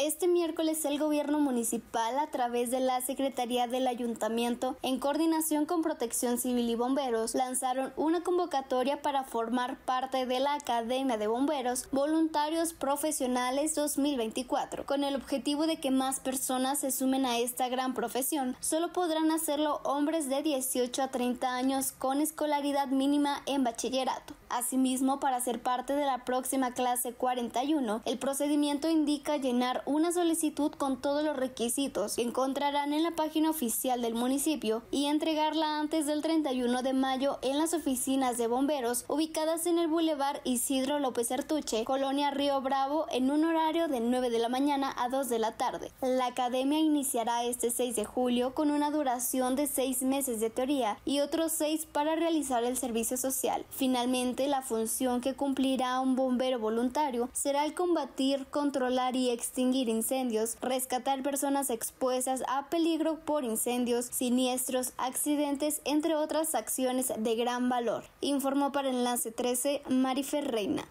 Este miércoles el gobierno municipal a través de la Secretaría del Ayuntamiento en coordinación con Protección Civil y Bomberos lanzaron una convocatoria para formar parte de la Academia de Bomberos Voluntarios Profesionales 2024 con el objetivo de que más personas se sumen a esta gran profesión. Solo podrán hacerlo hombres de 18 a 30 años con escolaridad mínima en bachillerato. Asimismo, para ser parte de la próxima clase 41, el procedimiento indica llenar una solicitud con todos los requisitos que encontrarán en la página oficial del municipio y entregarla antes del 31 de mayo en las oficinas de bomberos ubicadas en el Boulevard Isidro López Artuche, Colonia Río Bravo, en un horario de 9 de la mañana a 2 de la tarde. La academia iniciará este 6 de julio con una duración de 6 meses de teoría y otros 6 para realizar el servicio social. Finalmente, la función que cumplirá un bombero voluntario será el combatir, controlar y extinguir incendios, rescatar personas expuestas a peligro por incendios, siniestros, accidentes, entre otras acciones de gran valor, informó para Enlace 13 Marifer Reina.